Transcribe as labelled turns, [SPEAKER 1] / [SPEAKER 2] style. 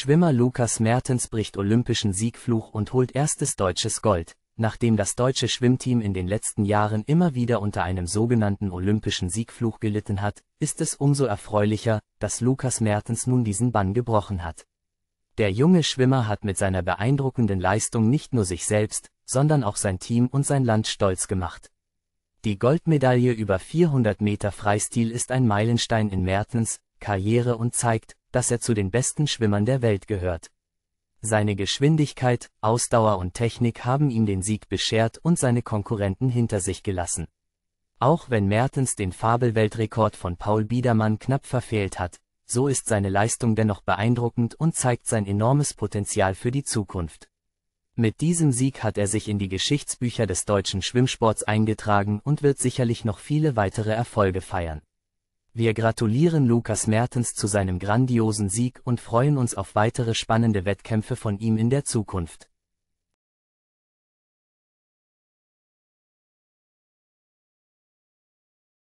[SPEAKER 1] Schwimmer Lukas Mertens bricht olympischen Siegfluch und holt erstes deutsches Gold, nachdem das deutsche Schwimmteam in den letzten Jahren immer wieder unter einem sogenannten olympischen Siegfluch gelitten hat, ist es umso erfreulicher, dass Lukas Mertens nun diesen Bann gebrochen hat. Der junge Schwimmer hat mit seiner beeindruckenden Leistung nicht nur sich selbst, sondern auch sein Team und sein Land stolz gemacht. Die Goldmedaille über 400 Meter Freistil ist ein Meilenstein in Mertens Karriere und zeigt, dass er zu den besten Schwimmern der Welt gehört. Seine Geschwindigkeit, Ausdauer und Technik haben ihm den Sieg beschert und seine Konkurrenten hinter sich gelassen. Auch wenn Mertens den Fabelweltrekord von Paul Biedermann knapp verfehlt hat, so ist seine Leistung dennoch beeindruckend und zeigt sein enormes Potenzial für die Zukunft. Mit diesem Sieg hat er sich in die Geschichtsbücher des deutschen Schwimmsports eingetragen und wird sicherlich noch viele weitere Erfolge feiern. Wir gratulieren Lukas Mertens zu seinem grandiosen Sieg und freuen uns auf weitere spannende Wettkämpfe von ihm in der Zukunft.